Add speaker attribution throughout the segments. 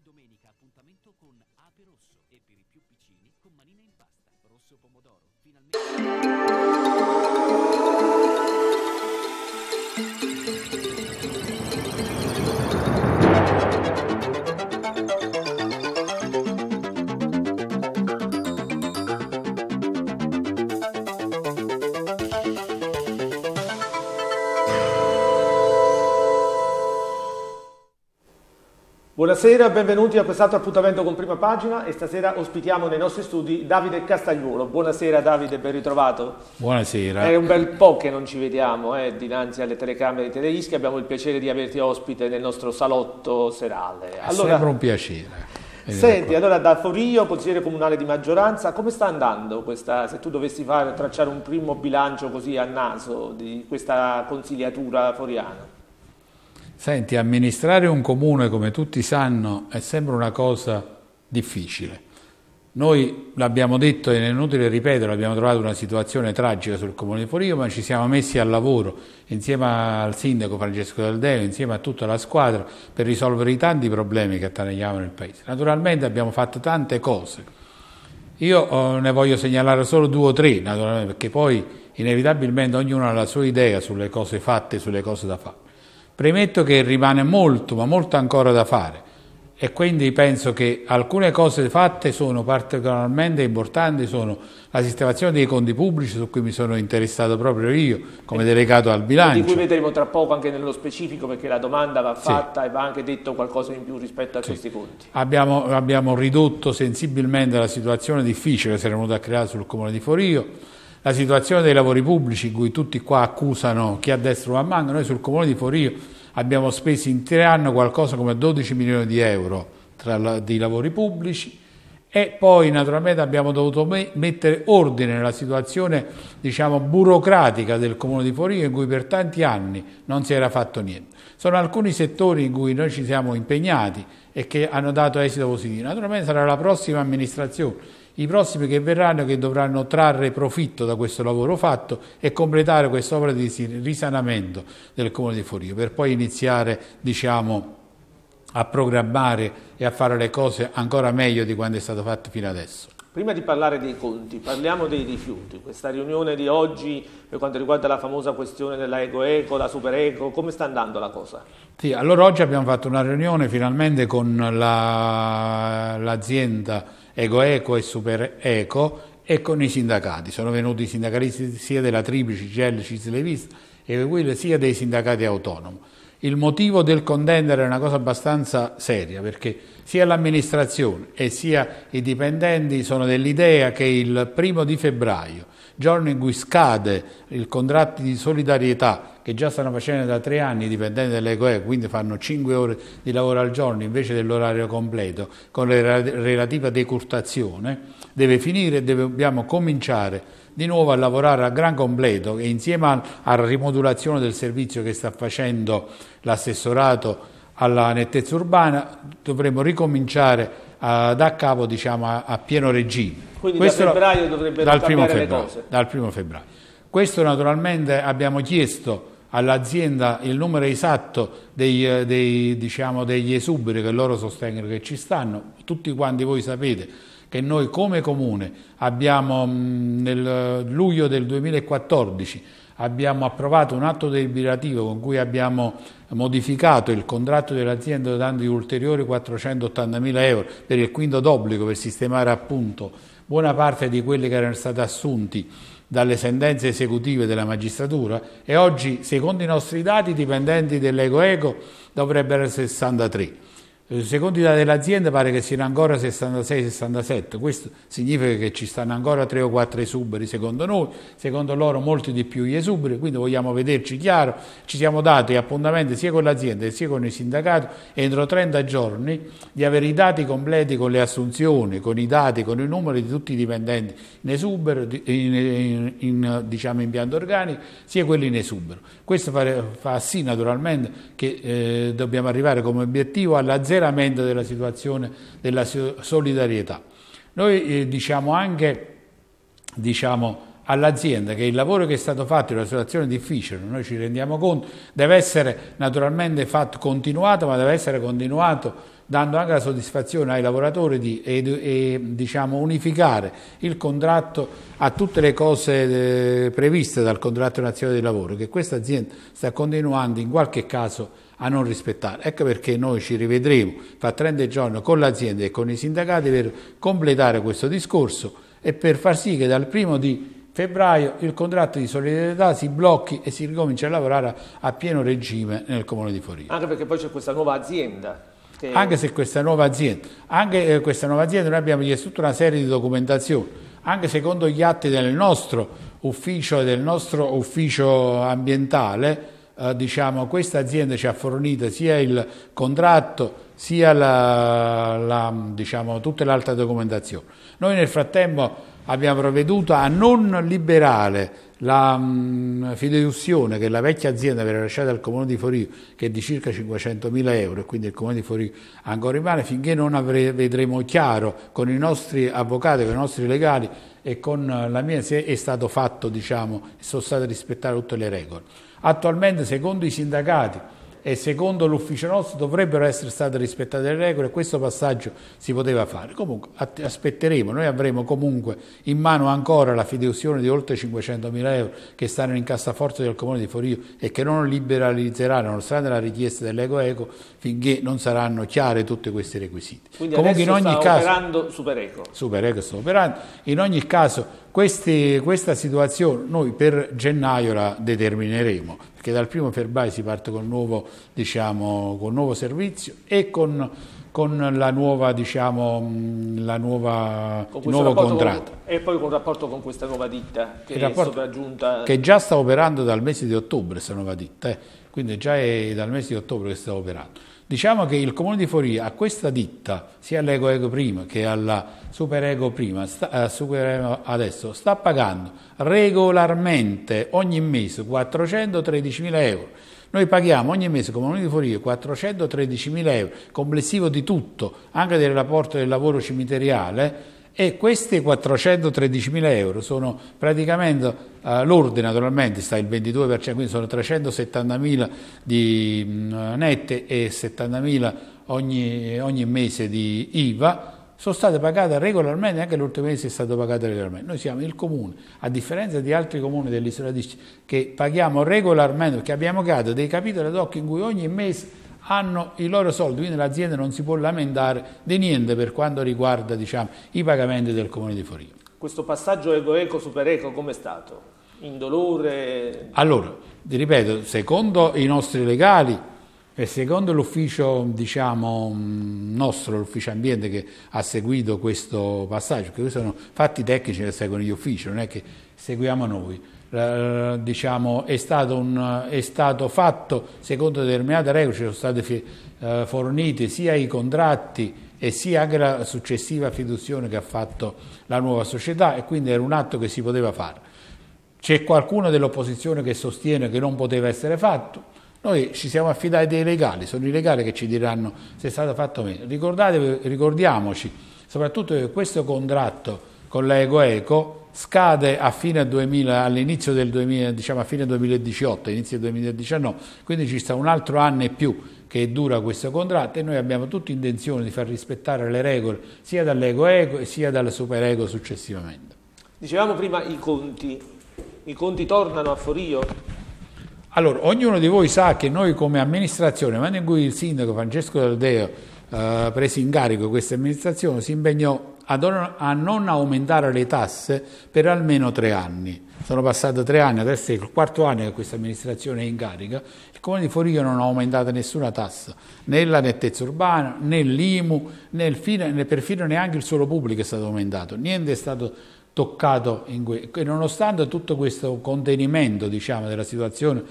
Speaker 1: ogni domenica appuntamento con Ape Rosso e per i più piccini con manina in pasta, rosso pomodoro. Finalmente... Buonasera, benvenuti a quest'altro appuntamento con Prima Pagina e stasera ospitiamo nei nostri studi Davide Castagnuolo. Buonasera Davide, ben ritrovato.
Speaker 2: Buonasera. È un bel
Speaker 1: po' che non ci vediamo eh, dinanzi alle telecamere di Teleischi, abbiamo il piacere di averti ospite nel nostro salotto serale. Allora, Sembra un
Speaker 2: piacere. Ecco senti,
Speaker 1: allora da Forio, consigliere comunale di maggioranza, come sta andando questa, se tu dovessi fare, tracciare un primo bilancio così a naso di questa consigliatura foriana?
Speaker 2: Senti, amministrare un comune, come tutti sanno, è sempre una cosa difficile. Noi l'abbiamo detto, ed è inutile ripetere, abbiamo trovato una situazione tragica sul Comune di Forio, ma ci siamo messi al lavoro insieme al sindaco Francesco Daldeo, insieme a tutta la squadra, per risolvere i tanti problemi che attanagliavano il Paese. Naturalmente abbiamo fatto tante cose. Io eh, ne voglio segnalare solo due o tre, perché poi inevitabilmente ognuno ha la sua idea sulle cose fatte sulle cose da fare. Premetto che rimane molto, ma molto ancora da fare e quindi penso che alcune cose fatte sono particolarmente importanti, sono la sistemazione dei conti pubblici su cui mi sono interessato proprio io come eh, delegato al bilancio. Di cui vedremo
Speaker 1: tra poco anche nello specifico perché la domanda va fatta sì. e va anche detto qualcosa in più rispetto a sì. questi conti.
Speaker 2: Abbiamo, abbiamo, ridotto sensibilmente la situazione difficile che si era venuta a creare sul Comune di Forio, la situazione dei lavori pubblici, in cui tutti qua accusano chi ha destra o a mano, noi sul comune di Forio abbiamo speso in tre anni qualcosa come 12 milioni di euro tra, di lavori pubblici e poi naturalmente abbiamo dovuto me mettere ordine nella situazione diciamo, burocratica del comune di Forio in cui per tanti anni non si era fatto niente. Sono alcuni settori in cui noi ci siamo impegnati, e che hanno dato esito positivo. Naturalmente sarà la prossima amministrazione, i prossimi che verranno che dovranno trarre profitto da questo lavoro fatto e completare quest'opera di risanamento del Comune di Forio per poi iniziare diciamo, a programmare e a fare le cose ancora meglio di quanto è stato fatto fino adesso.
Speaker 1: Prima di parlare dei conti, parliamo dei rifiuti. Questa riunione di oggi per quanto riguarda la famosa questione della eco-eco, la super-eco, come sta andando la cosa?
Speaker 2: Sì, allora oggi abbiamo fatto una riunione finalmente con l'azienda la, eco e super-eco e con i sindacati. Sono venuti i sindacalisti sia della Triplici, CEL, Cislevis e sia dei sindacati autonomi il motivo del contendere è una cosa abbastanza seria perché sia l'amministrazione e sia i dipendenti sono dell'idea che il primo di febbraio, giorno in cui scade il contratto di solidarietà che già stanno facendo da tre anni i dipendenti dell'ECOE, quindi fanno cinque ore di lavoro al giorno invece dell'orario completo con la relativa decurtazione, deve finire e dobbiamo cominciare di nuovo a lavorare a gran completo e insieme alla rimodulazione del servizio che sta facendo l'assessorato alla nettezza urbana dovremo ricominciare a, da capo diciamo, a, a, pieno regime.
Speaker 1: Quindi Questo da febbraio dovrebbero dal cambiare febbraio, le cose?
Speaker 2: Dal primo febbraio. Questo naturalmente abbiamo chiesto all'azienda il numero esatto dei, dei, diciamo, degli esuberi che loro sostengono che ci stanno, tutti quanti voi sapete che noi come Comune abbiamo mm, nel luglio del 2014 abbiamo approvato un atto deliberativo con cui abbiamo modificato il contratto dell'azienda dando ulteriori 480.000 euro per il quinto d'obbligo per sistemare appunto buona parte di quelli che erano stati assunti dalle sentenze esecutive della magistratura e oggi, secondo i nostri dati, i dipendenti dell'Eco Eco dovrebbero essere 63. Eh, secondo i dati dell'azienda pare che siano ancora 66-67, questo significa che ci stanno ancora 3 o 4 esuberi secondo noi, secondo loro molti di più gli esuberi, quindi vogliamo vederci chiaro, ci siamo dati appuntamenti sia con l'azienda sia con il sindacato entro 30 giorni di avere i dati completi con le assunzioni, con i dati, con i numeri di tutti i dipendenti in esubero, in, in, in, diciamo in pianta organica, sia quelli in esubero. Questo fa, fa sì naturalmente che eh, dobbiamo arrivare come obiettivo alla zero veramente della situazione della solidarietà. Noi eh, diciamo anche diciamo, all'azienda che il lavoro che è stato fatto in una situazione difficile, noi ci rendiamo conto, deve essere naturalmente fatto, continuato, ma deve essere continuato dando anche la soddisfazione ai lavoratori di e, e, diciamo, unificare il contratto a tutte le cose eh, previste dal contratto nazionale di lavoro, che questa azienda sta continuando in qualche caso a a non rispettare. Ecco perché noi ci rivedremo fra 30 giorni con l'azienda e con i sindacati per completare questo discorso e per far sì che dal primo di febbraio il contratto di solidarietà si blocchi e si ricomincia a lavorare a pieno regime nel comune di Forino.
Speaker 1: Anche perché poi c'è questa nuova azienda. Che... Anche
Speaker 2: se questa nuova azienda, anche eh, questa nuova azienda noi abbiamo chiesto tutta una serie di documentazioni, anche secondo gli atti del nostro ufficio del nostro ufficio ambientale, eh, diciamo, questa azienda ci ha fornito sia il contratto sia la, la, diciamo, tutta l'altra documentazione. Noi nel frattempo abbiamo provveduto a non liberare la mh, mm, fideiussione che la vecchia azienda aveva lasciata al Comune di Forio, che è di circa 500.000 euro, e quindi il Comune di Forio ancora rimane, finché non avrei, vedremo chiaro con i nostri avvocati, con i nostri legali, e con la mia è stato fatto, diciamo, sono state rispettate tutte le regole. Attualmente, secondo i sindacati, e secondo l'ufficio nostro dovrebbero essere state rispettate le regole e questo passaggio si poteva fare. Comunque aspetteremo, noi avremo comunque in mano ancora la fideuzione di oltre 500 mila euro che stanno in cassaforte del Comune di Forio e che non liberalizzerà nonostante la richiesta dell'Eco Eco finché non saranno chiare tutti questi requisiti. Quindi comunque in ogni sta caso,
Speaker 1: operando Supereco.
Speaker 2: Supereco sta operando, in ogni caso questi, questa situazione noi per gennaio la determineremo, perché dal primo febbraio si parte con nuovo, diciamo, nuovo servizio e con con la nuova, diciamo, mm, la nuova, con nuovo contratto.
Speaker 1: Con, e poi con il rapporto con questa nuova ditta che è sopraggiunta. Che già
Speaker 2: sta operando dal mese di ottobre questa nuova ditta, eh. quindi già è dal mese di ottobre che sta operando. Diciamo che il comune di Foria a questa ditta, sia all'Ego Ego prima che alla Super Ego prima, sta, eh, super adesso, sta pagando regolarmente ogni mese 413.000 euro noi paghiamo ogni mese come Comune di Forio 413.000 euro, complessivo di tutto, anche del rapporto del lavoro cimiteriale, e questi 413.000 euro sono praticamente eh, l'ordine naturalmente sta il 22% quindi sono 370.000 di mh, mm, nette e 70.000 ogni, ogni mese di IVA sono state pagate regolarmente, anche l'ultimo mese è stato pagato regolarmente. Noi siamo il comune, a differenza di altri comuni dell'isola di che paghiamo regolarmente, perché abbiamo creato dei capitoli ad hoc in cui ogni mese hanno i loro soldi, quindi l'azienda non si può lamentare di niente per quanto riguarda diciamo, i pagamenti del comune di Forio.
Speaker 1: Questo passaggio eco-eco-supereco è stato? Indolore? Allora,
Speaker 2: ti ripeto, secondo i nostri legali e secondo l'ufficio diciamo, mm, nostro, l'ufficio ambiente che ha seguito questo passaggio, perché questi sono fatti tecnici che seguono gli uffici, non è che seguiamo noi, diciamo, è, stato un, è, stato fatto secondo determinate regole, ci sono stati eh, forniti sia i contratti e sia anche la successiva fiduzione che ha fatto la nuova società e quindi era un atto che si poteva fare. C'è qualcuno dell'opposizione che sostiene che non poteva essere fatto, noi ci siamo affidati dei legali, sono i legali che ci diranno se è stato fatto o meno. Ricordatevi, ricordiamoci soprattutto che questo contratto con l'Ego Eco scade all'inizio del 2000, diciamo a fine 2018, inizio 2019, quindi ci sta un altro anno e più che dura questo contratto e noi abbiamo tutta intenzione di far rispettare le regole sia dall'Ego Eco sia dal Superego successivamente.
Speaker 1: Dicevamo prima i conti, i conti tornano a Forio?
Speaker 2: Allora, ognuno di voi sa che noi come amministrazione, quando in cui il sindaco Francesco Daldeo eh, prese in carico questa amministrazione, si impegnò a non aumentare le tasse per almeno tre anni. Sono passati tre anni, adesso è il quarto anno che questa amministrazione è in carica. Il comune di Forio non ha aumentato nessuna tassa, né la nettezza urbana, né l'IMU, né, fine, né perfino neanche il suolo pubblico è stato aumentato. Niente è stato toccato in questo. nonostante tutto questo contenimento diciamo, della situazione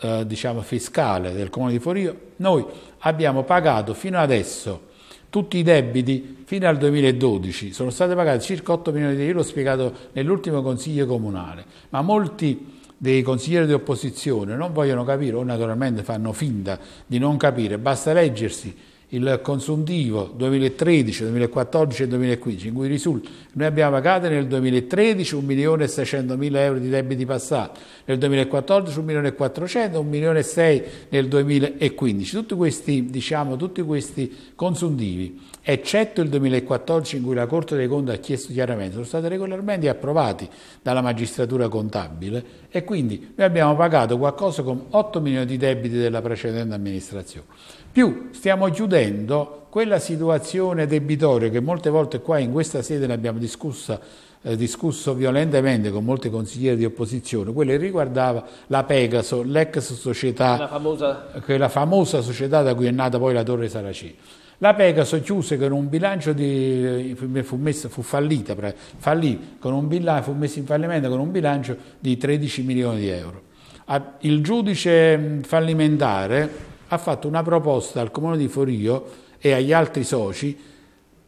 Speaker 2: eh, diciamo, fiscale del Comune di Forio, noi abbiamo pagato fino adesso tutti i debiti fino al 2012, sono stati pagati circa 8 milioni di euro, l'ho spiegato nell'ultimo consiglio comunale, ma molti dei consiglieri di opposizione non vogliono capire o naturalmente fanno finta di non capire, basta leggersi il consuntivo 2013, 2014 e 2015, in cui risulta che noi abbiamo pagato nel 2013 1.600.000 euro di debiti passati, nel 2014, 1.400, 1.600 nel 2015. Tutti questi, diciamo, tutti questi consuntivi, eccetto il 2014 in cui la Corte dei Conti ha chiesto chiaramente, sono stati regolarmente approvati dalla magistratura contabile e quindi noi abbiamo pagato qualcosa come 8 milioni di debiti della precedente amministrazione. Più stiamo chiudendo quella situazione debitoria che molte volte qua in questa sede ne abbiamo discussa eh, discusso violentemente con molti consiglieri di opposizione, quello che riguardava la Pegaso, l'ex società,
Speaker 1: famosa...
Speaker 2: quella famosa società da cui è nata poi la Torre Saracino. La Pegaso chiuse con un bilancio di, fu, messa, fu fallita, fallì, bilancio, fu messa in fallimento con un bilancio di 13 milioni di euro. Il giudice fallimentare ha fatto una proposta al comune di Forio e agli altri soci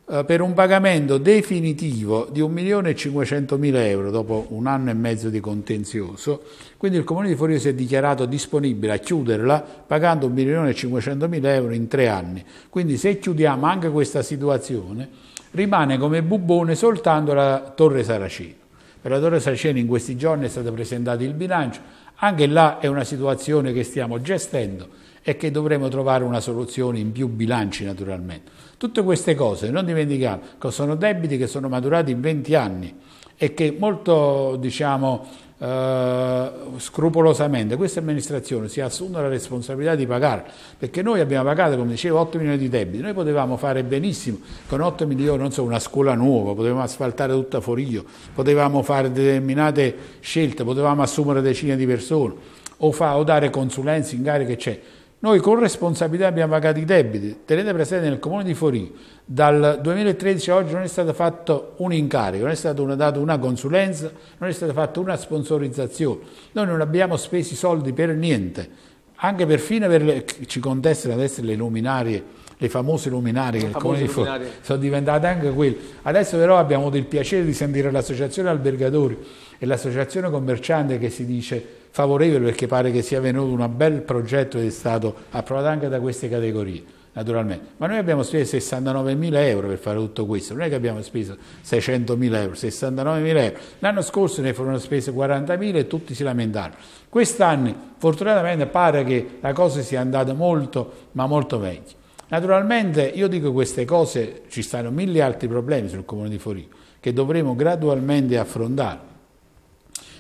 Speaker 2: eh, per un pagamento definitivo di 1.500.000 euro dopo un anno e mezzo di contenzioso, quindi il Comune di Forio si è dichiarato disponibile a chiuderla pagando 1.500.000 euro in tre anni. Quindi se chiudiamo anche questa situazione rimane come bubone soltanto la Torre Saraceno. Per la Torre Saraceno in questi giorni è stato presentato il bilancio, anche là è una situazione che stiamo gestendo e che dovremo trovare una soluzione in più bilanci naturalmente. Tutte queste cose, non dimentichiamo, che sono debiti che sono maturati in 20 anni e che molto, diciamo, eh, scrupolosamente questa amministrazione si è assunta la responsabilità di pagare, perché noi abbiamo pagato, come dicevo, 8 milioni di debiti, noi potevamo fare benissimo con 8 milioni, non so, una scuola nuova, potevamo asfaltare tutta Forio, potevamo fare determinate scelte, potevamo assumere decine di persone o, fa, o dare consulenze in cariche, eccetera noi con responsabilità abbiamo pagato i debiti. Tenete presente nel comune di Forì, dal 2013 a oggi non è stato fatto un incarico, non è stata una, data una consulenza, non è stata fatta una sponsorizzazione. Noi non abbiamo speso i soldi per niente, anche perfino per le, ci contestano adesso le luminarie, le famose luminarie le comune di luminarie. sono diventate anche quelle. Adesso però abbiamo avuto il piacere di sentire l'associazione albergatori e l'associazione commerciante che si dice favorevole perché pare che sia venuto un bel progetto ed è stato approvato anche da queste categorie, naturalmente. Ma noi abbiamo speso 69.000 euro per fare tutto questo, non è che abbiamo speso 600.000 euro, 69.000 euro. L'anno scorso ne furono spese 40.000 e tutti si lamentarono. Quest'anno fortunatamente pare che la cosa sia andata molto, ma molto meglio. Naturalmente io dico queste cose, ci stanno mille altri problemi sul Comune di Forino che dovremo gradualmente affrontare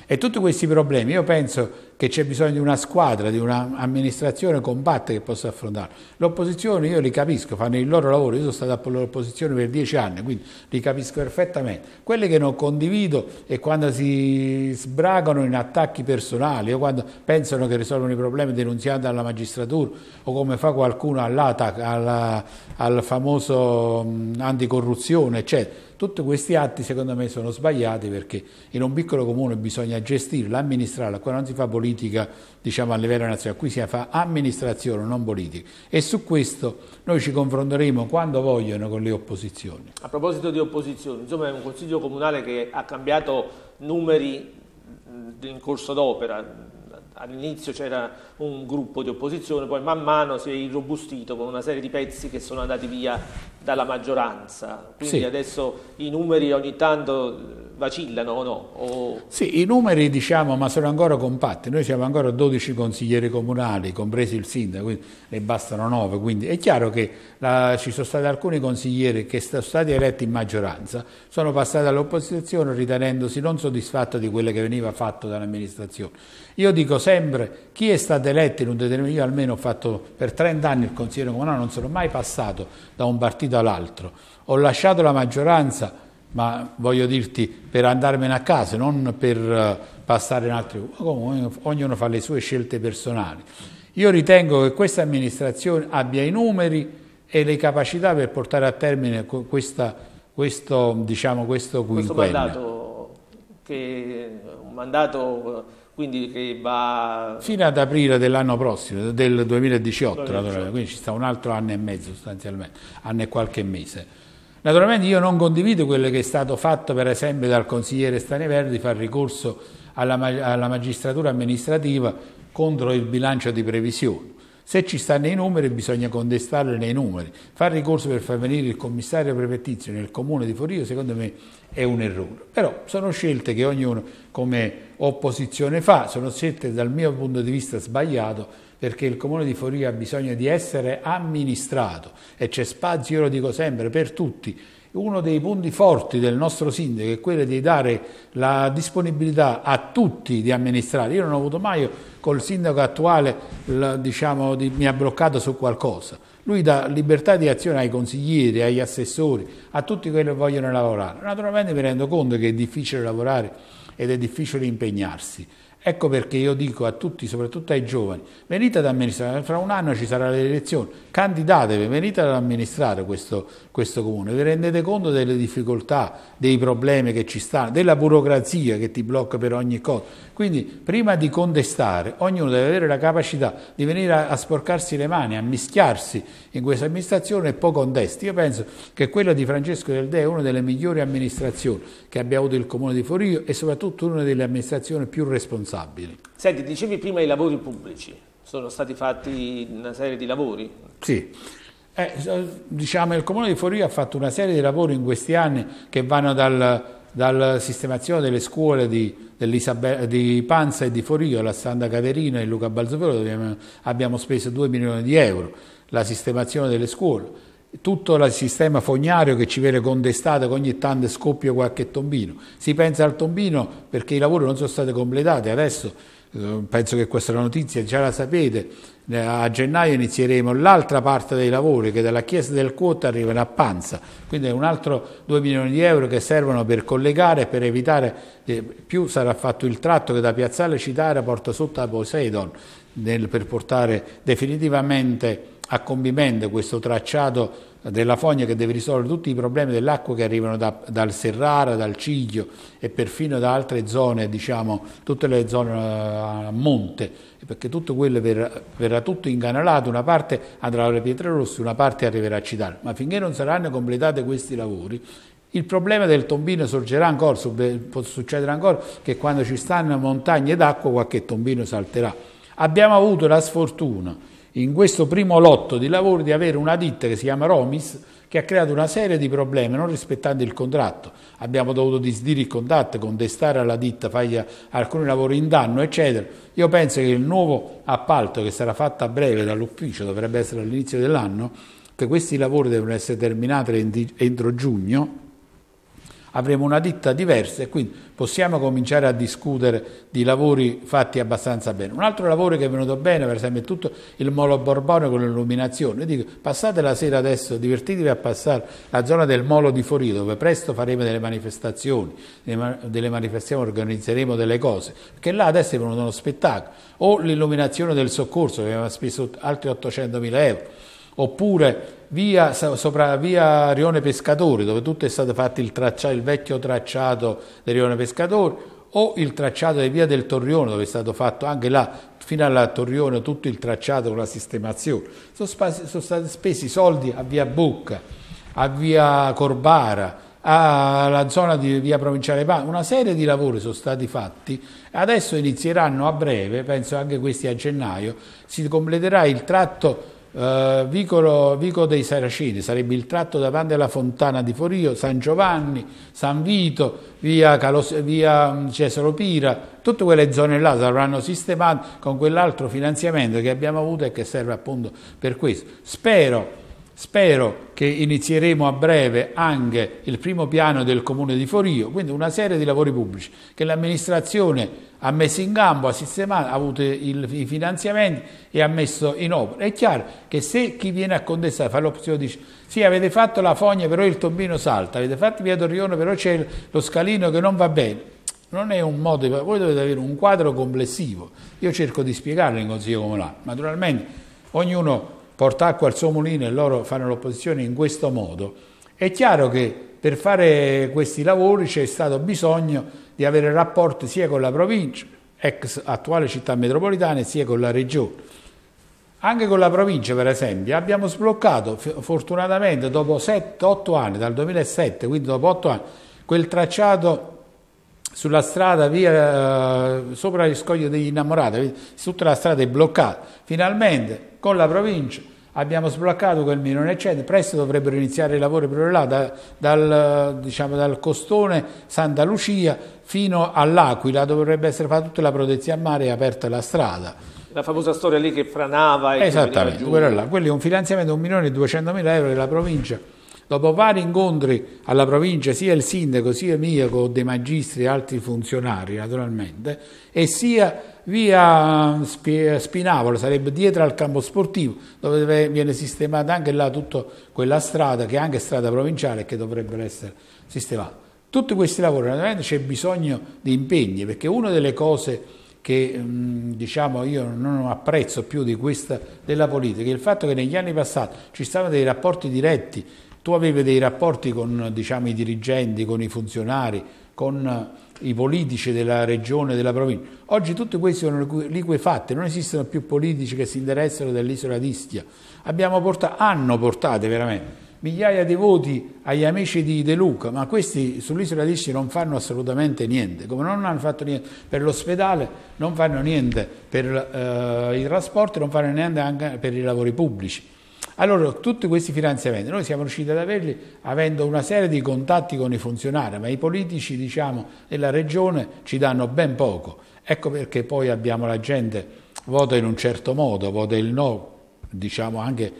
Speaker 2: e tutti questi problemi, io penso che c'è bisogno di una squadra, di un'amministrazione combatte che possa affrontarlo. L'opposizione io li capisco, fanno il loro lavoro, io sono stato all'opposizione per dieci anni, quindi li capisco perfettamente. Quelle che non condivido è quando si sbragano in attacchi personali o quando pensano che risolvono i problemi denunziando alla magistratura o come fa qualcuno all'ATAC, alla, al famoso anticorruzione, eccetera. Tutti questi atti secondo me sono sbagliati perché in un piccolo comune bisogna gestirla, amministrarla, qua non si fa politica diciamo, a livello nazionale, qui si fa amministrazione, non politica. E su questo noi ci confronteremo quando vogliono con le opposizioni.
Speaker 1: A proposito di opposizioni, insomma è un Consiglio Comunale che ha cambiato numeri in corso d'opera, all'inizio c'era un gruppo di opposizione, poi man mano si è irrobustito con una serie di pezzi che sono andati via dalla maggioranza. Quindi sì. adesso i numeri ogni tanto vacillano o no? O...
Speaker 2: Sì, i numeri diciamo, ma sono ancora compatti, noi siamo ancora 12 consiglieri comunali, compresi il sindaco, ne bastano 9, quindi è chiaro che la, ci sono stati alcuni consiglieri che sono stati eletti in maggioranza, sono passati all'opposizione ritenendosi non soddisfatti di quello che veniva fatto dall'amministrazione. Io dico sempre, chi è stato eletto in un determinato, io almeno ho fatto per 30 anni il consigliere comunale, non sono mai passato da un partito all'altro, ho lasciato la maggioranza ma voglio dirti per andarmene a casa, non per eh, passare in altri. Comunque, Ognuno fa le sue scelte personali. Io ritengo che questa amministrazione abbia i numeri e le capacità per portare a termine questa, questo, diciamo, questo, questo
Speaker 1: mandato, che, un mandato quindi che va... Fino ad
Speaker 2: aprile dell'anno prossimo, del 2018, 2018. quindi ci sta un altro anno e mezzo sostanzialmente, anno e qualche mese. Naturalmente io non condivido quello che è stato fatto per esempio dal consigliere Staneverdi di far ricorso alla, alla magistratura amministrativa contro il bilancio di previsione. Se ci stanno i numeri bisogna contestarli nei numeri. Far ricorso per far venire il commissario prefettizio nel comune di Forio secondo me è un errore. Però sono scelte che ognuno come opposizione fa, sono scelte dal mio punto di vista sbagliato perché il comune di Foria ha bisogno di essere amministrato e c'è spazio, io lo dico sempre, per tutti. Uno dei punti forti del nostro sindaco è quello di dare la disponibilità a tutti di amministrare. Io non ho avuto mai col sindaco attuale, diciamo, mi ha bloccato su qualcosa. Lui dà libertà di azione ai consiglieri, agli assessori, a tutti quelli che vogliono lavorare. Naturalmente mi rendo conto che è difficile lavorare ed è difficile impegnarsi Ecco perché io dico a tutti, soprattutto ai giovani, venite ad amministrare, fra un anno ci sarà le elezioni, candidatevi, venite ad amministrare questo, questo comune, vi rendete conto delle difficoltà, dei problemi che ci stanno, della burocrazia che ti blocca per ogni cosa. Quindi prima di contestare, ognuno deve avere la capacità di venire a, a sporcarsi le mani, a mischiarsi in questa amministrazione e poi contesti. Io penso che quella di Francesco Del Deo è una delle migliori amministrazioni che abbia avuto il comune di Forio e soprattutto una delle amministrazioni più responsabili responsabili.
Speaker 1: Senti, dicevi prima i lavori pubblici, sono stati fatti una serie di lavori? Sì. Eh,
Speaker 2: diciamo, il Comune di Forio ha fatto una serie di lavori in questi anni che vanno dal, dalla sistemazione delle scuole di, di, Panza e di Forio, la Santa Caterina e Luca Balzofero, dove abbiamo speso 2 milioni di euro, la sistemazione delle scuole, tutto il sistema fognario che ci viene contestato che ogni tanto scoppia qualche tombino. Si pensa al tombino perché i lavori non sono stati completati, adesso eh, penso che questa è la notizia, già la sapete, eh, a gennaio inizieremo l'altra parte dei lavori che dalla chiesa del Quota arrivano a Panza, quindi è un altro 2 milioni di euro che servono per collegare per evitare, eh, più sarà fatto il tratto che da Piazzale Citara porta sotto a Poseidon nel, per portare definitivamente a compimento questo tracciato della fogna che deve risolvere tutti i problemi dell'acqua che arrivano da, dal Serrara, dal Ciglio e perfino da altre zone, diciamo tutte le zone eh, a monte, perché tutto quello verrà, verrà tutto incanalato, una parte andrà alle pietre rosse, una parte arriverà a Citar, ma finché non saranno completati questi lavori il problema del tombino sorgerà ancora, eh, può succedere ancora che quando ci stanno montagne d'acqua qualche tombino salterà. Abbiamo avuto la sfortuna in questo primo lotto di lavori di avere una ditta che si chiama Romis che ha creato una serie di problemi non rispettando il contratto. Abbiamo dovuto disdire il contratto, contestare alla ditta, fargli alcuni lavori in danno, eccetera. Io penso che il nuovo appalto che sarà fatto a breve dall'ufficio, dovrebbe essere all'inizio dell'anno, che questi lavori devono essere terminati entro giugno, avremo una ditta diversa e quindi possiamo cominciare a discutere di lavori fatti abbastanza bene. Un altro lavoro che è venuto bene, per esempio, è tutto il Molo Borbone con l'illuminazione. Io Dico, passate la sera adesso, divertitevi a passare la zona del Molo di Forì, dove presto faremo delle manifestazioni, delle manifestazioni organizzeremo delle cose, perché là adesso è venuto uno spettacolo. O l'illuminazione del soccorso, che abbiamo speso altri 800 mila euro oppure via, sopra via Rione Pescatori, dove tutto è stato fatto il, tracciato, il vecchio tracciato di Rione Pescatori, o il tracciato di via del Torrione, dove è stato fatto anche là, fino alla Torrione, tutto il tracciato con la sistemazione. Sono, spasi, sono stati spesi soldi a via Bocca, a via Corbara, alla zona di via Provinciale Pan, una serie di lavori sono stati fatti, adesso inizieranno a breve, penso anche questi a gennaio, si completerà il tratto Uh, eh, vicolo, Vico dei Saracini, sarebbe il tratto davanti alla fontana di Forio, San Giovanni, San Vito, via, Calos, via mm, Cesaro Pira, tutte quelle zone là saranno sistemate con quell'altro finanziamento che abbiamo avuto e che serve appunto per questo. Spero, spero che inizieremo a breve anche il primo piano del comune di Forio, quindi una serie di lavori pubblici che l'amministrazione ha messo in campo, ha sistemato, ha avuto il, i finanziamenti e ha messo in opera. È chiaro che se chi viene a contestare fa l'opzione dice sì avete fatto la fogna però il tombino salta, avete fatto via Torrione però c'è lo scalino che non va bene, non è un modo, voi dovete avere un quadro complessivo. Io cerco di spiegarlo in Consiglio Comunale, naturalmente ognuno porta acqua al suo mulino e loro fanno l'opposizione in questo modo. È chiaro che per fare questi lavori c'è stato bisogno di avere rapporti sia con la provincia, ex attuale città metropolitana, sia con la regione. Anche con la provincia, per esempio, abbiamo sbloccato fortunatamente dopo 7-8 anni, dal 2007, quindi dopo 8 anni, quel tracciato sulla strada via eh, sopra il scoglio degli innamorati, tutta la strada è bloccata. Finalmente con la provincia abbiamo sbloccato quel milione eccetera, presto dovrebbero iniziare i lavori proprio là, da, dal, diciamo, dal, Costone, Santa Lucia fino all'Aquila, dovrebbe essere fatta tutta la protezione a mare e aperta la strada.
Speaker 1: La famosa storia lì che franava e Esattamente, che quella là,
Speaker 2: quello è un finanziamento di 1 milione e 200 mila euro della provincia Dopo vari incontri alla provincia, sia il sindaco, sia mio, con dei magistri e altri funzionari, naturalmente, e sia via Spinavolo, sarebbe dietro al campo sportivo, dove viene sistemata anche là tutta quella strada, che è anche strada provinciale, e che dovrebbe essere sistemata. Tutti questi lavori, naturalmente c'è bisogno di impegni, perché una delle cose che diciamo io non apprezzo più di questa, della politica, il fatto che negli anni passati ci stavano dei rapporti diretti tu avevi dei rapporti con diciamo, i dirigenti, con i funzionari, con eh, i politici della regione, della provincia. Oggi tutti questi sono liquefatti, non esistono più politici che si interessano dell'isola di Istia. Portato, hanno portato veramente migliaia di voti agli amici di De Luca, ma questi sull'isola di Istia non fanno assolutamente niente, come non hanno fatto niente per l'ospedale, non fanno niente per eh, i trasporti, non fanno niente anche per i lavori pubblici. Allora tutti questi finanziamenti noi siamo riusciti ad averli avendo una serie di contatti con i funzionari, ma i politici diciamo, della regione ci danno ben poco. Ecco perché poi abbiamo la gente vota in un certo modo, vota il no, diciamo anche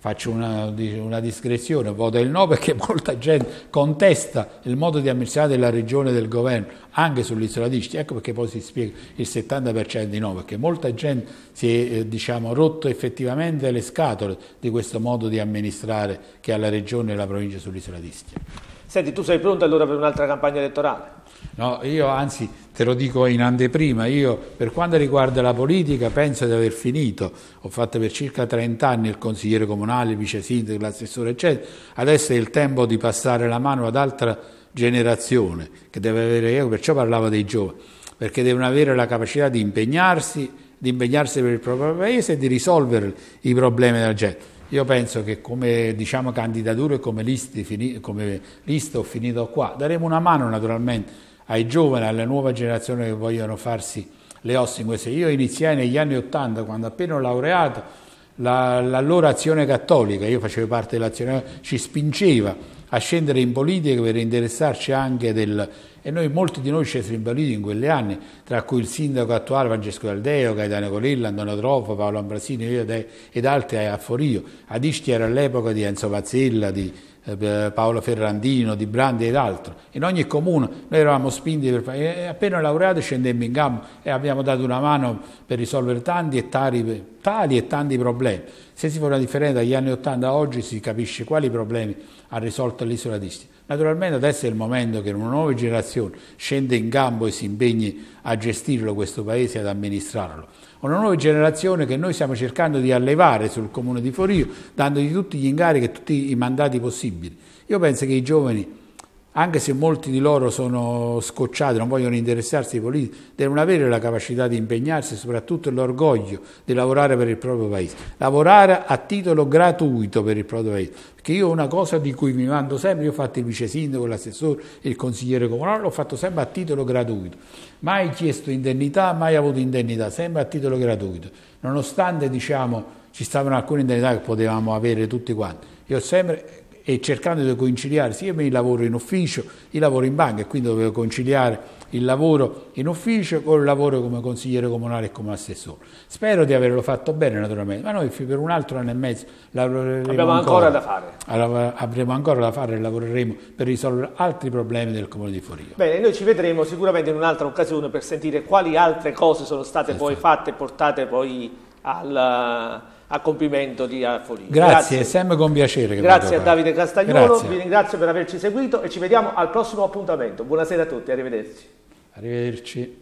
Speaker 2: faccio una, una, discrezione, voto il no perché molta gente contesta il modo di amministrare della regione e del governo anche sull'isola di Ischia, ecco perché poi si spiega il 70% di no, perché molta gente si è eh, diciamo, rotto effettivamente le scatole di questo modo di amministrare che ha la regione e la provincia sull'isola di Ischia.
Speaker 1: Senti, tu sei pronto allora per un'altra campagna elettorale? No,
Speaker 2: io anzi te lo dico in anteprima, io per quanto riguarda la politica penso di aver finito, ho fatto per circa 30 anni il consigliere comunale, il vice sindaco, l'assessore eccetera, adesso è il tempo di passare la mano ad altra generazione che deve avere, io perciò parlavo dei giovani, perché devono avere la capacità di impegnarsi, di impegnarsi per il proprio paese e di risolvere i problemi della gente. Io penso che come diciamo, candidatura e come lista ho finito qua, daremo una mano naturalmente ai giovani, alla nuova generazione che vogliono farsi le ossa in questo. Io iniziai negli anni Ottanta, quando appena ho laureato, la, l'allora azione cattolica, io facevo parte dell'azione, ci spingeva a scendere in politica per interessarci anche del... E noi, molti di noi scesero in politica in quegli anni, tra cui il sindaco attuale Francesco Aldeo, Gaetano Colella, Antonio Trofo, Paolo Ambrasini ed altri a Forio. Ad Ischia era all'epoca di Enzo Pazzella, di, eh, Paolo Ferrandino, Di Brandi ed altro. In ogni comune noi eravamo spinti per fare, appena laureati scendemmo in gambo e abbiamo dato una mano per risolvere tanti e tali, tali e tanti problemi. Se si fa una differenza dagli anni 80 a oggi si capisce quali problemi ha risolto l'isola di Stia. Naturalmente adesso è il momento che una nuova generazione scende in gambo e si impegni a gestirlo questo paese e ad amministrarlo una nuova generazione che noi stiamo cercando di allevare sul comune di Forio, dandogli tutti gli incarichi e tutti i mandati possibili. Io penso che i giovani anche se molti di loro sono scocciati, non vogliono interessarsi ai politici, devono avere la capacità di impegnarsi e soprattutto l'orgoglio di lavorare per il proprio paese, lavorare a titolo gratuito per il proprio paese. Perché io una cosa di cui mi mando sempre, io ho fatto il vice sindaco, l'assessore, il consigliere comunale, l'ho fatto sempre a titolo gratuito, mai chiesto indennità, mai avuto indennità, sempre a titolo gratuito, nonostante diciamo, ci stavano alcune indennità che potevamo avere tutti quanti. Io ho sempre e cercando di conciliare sia il lavoro in ufficio, il lavoro in banca e quindi dovevo conciliare il lavoro in ufficio con il lavoro come consigliere comunale e come assessore. Spero di averlo fatto bene naturalmente, ma noi per un altro anno e mezzo lavoreremo ancora, ancora da fare. Allora, avremo ancora da fare e lavoreremo per risolvere altri problemi del Comune di Forio.
Speaker 1: Bene, noi ci vedremo sicuramente in un'altra occasione per sentire quali altre cose sono state esatto. poi fatte e portate poi al a compimento di Affolino. Grazie, Grazie,
Speaker 2: sempre con piacere. Grazie a Davide Castagnolo, Grazie. vi
Speaker 1: ringrazio per averci seguito e ci vediamo al prossimo appuntamento. Buonasera a tutti, arrivederci.
Speaker 2: Arrivederci.